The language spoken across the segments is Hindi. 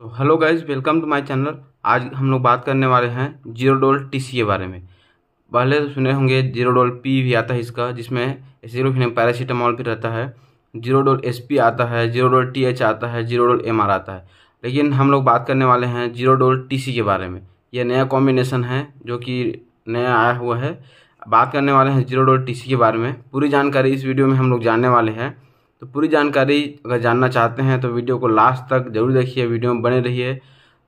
तो hello guys welcome to my channel आज हम लोग बात करने वाले हैं जीरो डोल टी के बारे में पहले तो सुने होंगे जीरो डोल पी भी आता है इसका जिसमें जीरो पैरासीटामॉल भी रहता है जीरो डोल एस पी आता है जीरो डोल टी एच आता है जीरो डोल एम आर आता है लेकिन हम लोग बात करने वाले हैं जीरो डोल टी सी के बारे में यह नया कॉम्बिनेशन है जो कि नया आया हुआ है बात करने वाले हैं जीरो डोल टी सी के बारे में पूरी जानकारी इस वीडियो में हम लोग जानने वाले हैं तो पूरी जानकारी अगर जानना चाहते हैं तो वीडियो को लास्ट तक जरूर देखिए वीडियो में बने रहिए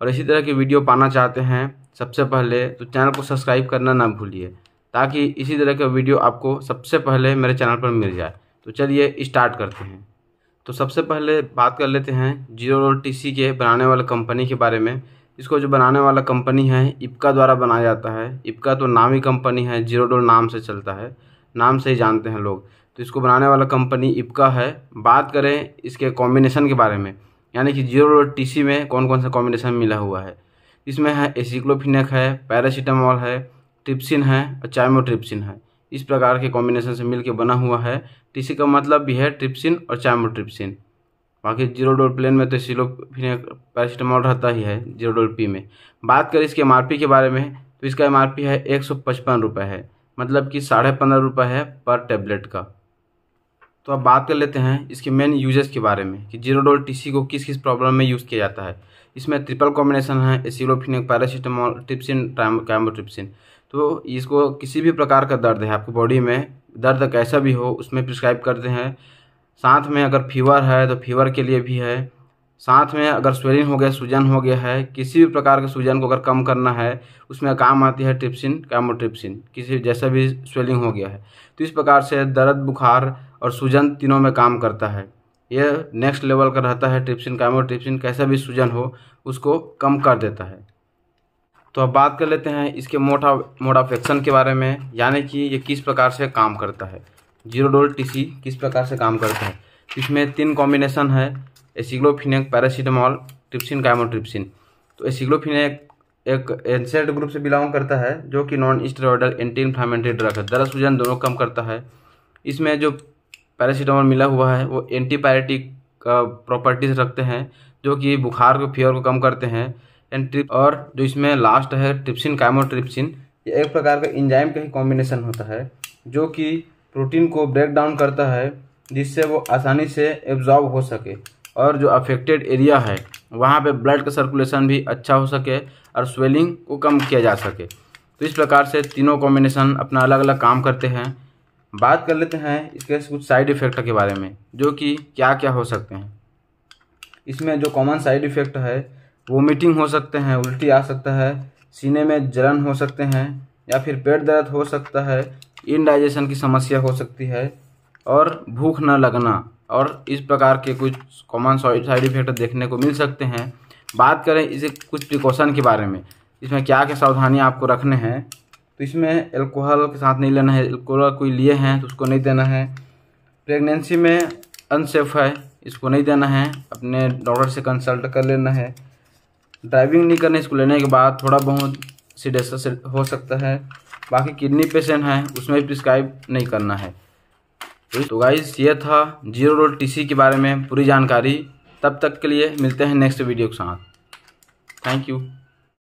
और इसी तरह की वीडियो पाना चाहते हैं सबसे पहले तो चैनल को सब्सक्राइब करना ना भूलिए ताकि इसी तरह का वीडियो आपको सबसे पहले मेरे चैनल पर मिल जाए तो चलिए स्टार्ट करते हैं तो सबसे पहले बात कर लेते हैं जीरो टी सी के बनाने वाले कंपनी के बारे में इसको जो बनाने वाला कंपनी है इपका द्वारा बनाया जाता है इपका तो नामी कंपनी है जीरो डोल नाम से चलता है नाम से ही जानते हैं लोग तो इसको बनाने वाला कंपनी इपका है बात करें इसके कॉम्बिनेशन के बारे में यानी कि जीरो और टी में कौन कौन सा कॉम्बिनेशन मिला हुआ है इसमें है एसिक्लोफिनेक है पैरासीटामॉल है ट्रिप्सिन है और चाइमोट्रिप्सिन है इस प्रकार के कॉम्बिनेशन से मिलकर बना हुआ है टीसी का मतलब भी है ट्रिप्सिन और चाइमोट्रिप्सिन बाकी जीरो डोल प्लेन में तो सिलोफिनक पैरासीटामॉल रहता ही है जीरो डोल पी में बात करें इसके एम के बारे में तो इसका एम है एक सौ पचपन रुपये है मतलब कि साढ़े पंद्रह रुपये है पर टेबलेट का तो अब बात कर लेते हैं इसके मेन यूजेस के बारे में कि जीरो डोल टी को किस किस प्रॉब्लम में यूज़ किया जाता है इसमें ट्रिपल कॉम्बिनेशन है एसिलोफिन पैरासिटामोल ट्रिप्सिन कैम्बोट्रिप्सिन तो इसको किसी भी प्रकार का दर्द है आपकी बॉडी में दर्द कैसा भी हो उसमें प्रिस्क्राइब करते हैं साथ में अगर फीवर है तो फीवर के लिए भी है साथ में अगर स्वेलिंग हो गया सूजन हो गया है किसी भी प्रकार के सूजन को अगर कम करना है उसमें काम आती है ट्रिप्सिन कैमोट्रिप्सिन किसी जैसा भी स्वेलिंग हो गया है तो इस प्रकार से दर्द बुखार और सूजन तीनों में काम करता है यह नेक्स्ट लेवल का रहता है ट्रिप्सिन काम और ट्रिप्सिन कैसा भी सूजन हो उसको कम कर देता है तो अब बात कर लेते हैं इसके मोटा मोड ऑफ एक्शन के बारे में यानी कि ये किस प्रकार से काम करता है जीरोडोल टीसी किस प्रकार से काम करता है इसमें तीन कॉम्बिनेशन है एसिग्लोफिनेक पैरासीटामॉल ट्रिप्सिन कामोट्रिप्सिन तो एसिग्लोफिनेक एक एनसेट ग्रुप से बिलोंग करता है जो कि non steroidal anti inflammatory drug है दरअसल सूजन दोनों कम करता है इसमें जो पैरासीटामोल मिला हुआ है वो एंटीपायरेटिक प्रॉपर्टीज रखते हैं जो कि बुखार को फीवर को कम करते हैं एंड और जो इसमें लास्ट है ट्रिप्सिन काइमोट्रिप्सिन ये एक प्रकार का इंजाइम का ही कॉम्बिनेशन होता है जो कि प्रोटीन को ब्रेक डाउन करता है जिससे वो आसानी से एब्जॉर्ब हो सके और जो अफेक्टेड एरिया है वहाँ पे ब्लड का सर्कुलेशन भी अच्छा हो सके और स्वेलिंग को कम किया जा सके तो इस प्रकार से तीनों कॉम्बिनेशन अपना अलग अलग काम करते हैं बात कर लेते हैं इसके कुछ साइड इफ़ेक्ट के बारे में जो कि क्या क्या हो सकते हैं इसमें जो कॉमन साइड इफ़ेक्ट है वोमिटिंग हो सकते हैं उल्टी आ सकता है सीने में जलन हो सकते हैं या फिर पेट दर्द हो सकता है इनडाइजेशन की समस्या हो सकती है और भूख न लगना और इस प्रकार के कुछ कॉमन साइड इफ़ेक्ट देखने को मिल सकते हैं बात करें इसे कुछ प्रिकॉशन के बारे में इसमें क्या क्या सावधानियाँ आपको रखने हैं तो इसमें एल्कोहल के साथ नहीं लेना है एल्कोहल कोई लिए हैं तो उसको नहीं देना है प्रेगनेंसी में अनसेफ है इसको नहीं देना है अपने डॉक्टर से कंसल्ट कर लेना है ड्राइविंग नहीं करना इसको लेने के बाद थोड़ा बहुत सीडेस हो सकता है बाकी किडनी पेशेंट है उसमें प्रिस्क्राइब नहीं करना है तो गाइस ये था जीरो रोल टीसी के बारे में पूरी जानकारी तब तक के लिए मिलते हैं नेक्स्ट वीडियो के साथ थैंक यू